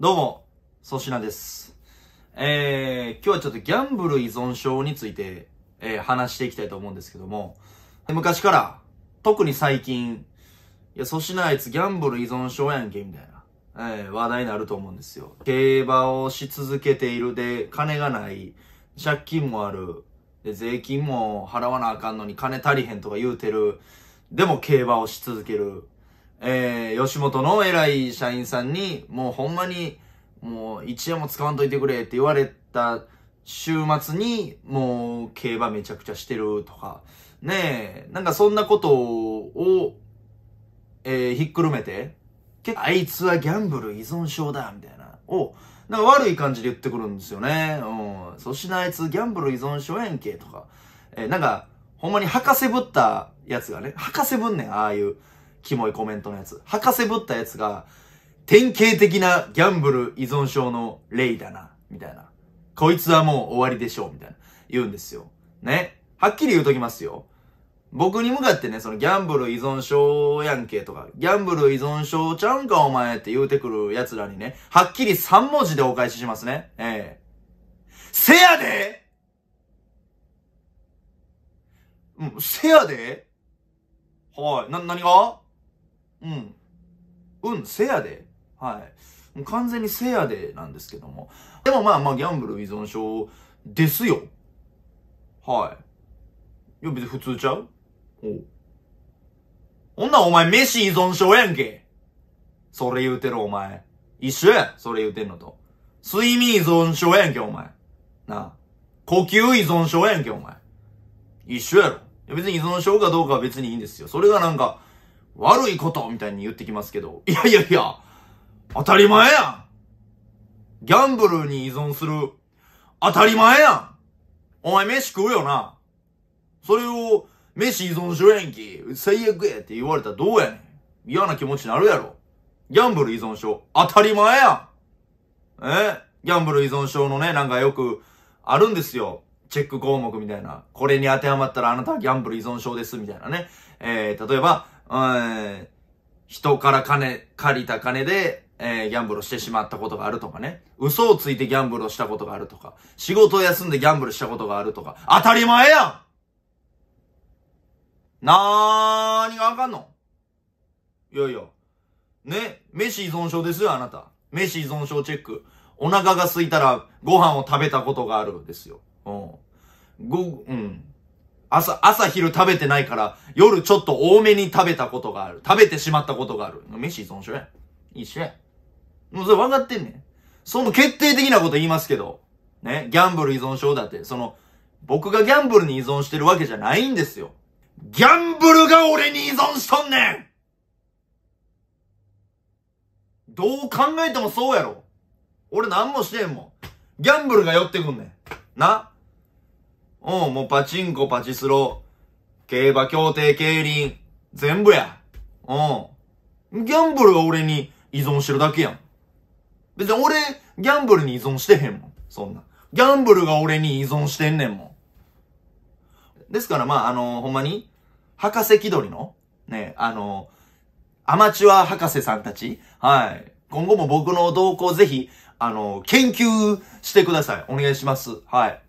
どうも、粗品です。えー、今日はちょっとギャンブル依存症について、えー、話していきたいと思うんですけども、昔から、特に最近、いや、粗品あいつギャンブル依存症やんけ、みたいな、えー、話題になると思うんですよ。競馬をし続けているで、金がない、借金もある、で税金も払わなあかんのに金足りへんとか言うてる、でも競馬をし続ける、えー、吉本の偉い社員さんに、もうほんまに、もう一円も使わんといてくれって言われた週末に、もう競馬めちゃくちゃしてるとか、ねえ、なんかそんなことを、えー、ひっくるめて、結構あいつはギャンブル依存症だ、みたいな、を、なんか悪い感じで言ってくるんですよね。うん。そしなあいつギャンブル依存症やんけ、とか。えー、なんか、ほんまに博士ぶったやつがね、博士ぶんねん、ああいう。キモいコメントのやつ。博士ぶったやつが、典型的なギャンブル依存症の例だな、みたいな。こいつはもう終わりでしょう、みたいな。言うんですよ。ね。はっきり言うときますよ。僕に向かってね、そのギャンブル依存症やんけとか、ギャンブル依存症ちゃうんかお前って言うてくる奴らにね、はっきり3文字でお返ししますね。ええせやでうん、せやではい。な、何がうん。うん、せやで。はい。完全にせやでなんですけども。でもまあまあ、ギャンブル依存症ですよ。はい。いや、別に普通ちゃうおほんなお前、飯依存症やんけ。それ言うてるお前。一緒やん、それ言うてんのと。睡眠依存症やんけ、お前。なあ。呼吸依存症やんけ、お前。一緒やろ。別に依存症かどうかは別にいいんですよ。それがなんか、悪いことみたいに言ってきますけど、いやいやいや、当たり前やんギャンブルに依存する、当たり前やんお前飯食うよなそれを、飯依存しろやんけ最悪やって言われたらどうやねん嫌な気持ちになるやろギャンブル依存症、当たり前やんえギャンブル依存症のね、なんかよくあるんですよ。チェック項目みたいな。これに当てはまったらあなたはギャンブル依存症ですみたいなね。えー、例えば、人から金、借りた金で、えー、ギャンブルをしてしまったことがあるとかね。嘘をついてギャンブルをしたことがあるとか。仕事を休んでギャンブルしたことがあるとか。当たり前やんなーにがわかんのいやいや。ね、飯依存症ですよ、あなた。飯依存症チェック。お腹が空いたらご飯を食べたことがあるんですよ。うん。ご、うん。朝、朝昼食べてないから、夜ちょっと多めに食べたことがある。食べてしまったことがある。飯依存症や。一緒や。もうそれ分かってんねん。その決定的なこと言いますけど、ね、ギャンブル依存症だって、その、僕がギャンブルに依存してるわけじゃないんですよ。ギャンブルが俺に依存しとんねんどう考えてもそうやろ。俺何もしてんもん。ギャンブルが寄ってくんねん。なうん、もうパチンコ、パチスロ、競馬、競艇、競輪、全部や。うん。ギャンブルが俺に依存してるだけやん。別に俺、ギャンブルに依存してへんもん。そんな。ギャンブルが俺に依存してんねんもん。ですからまあ、あの、ほんまに、博士気取りの、ね、あの、アマチュア博士さんたち、はい。今後も僕の動向ぜひ、あの、研究してください。お願いします。はい。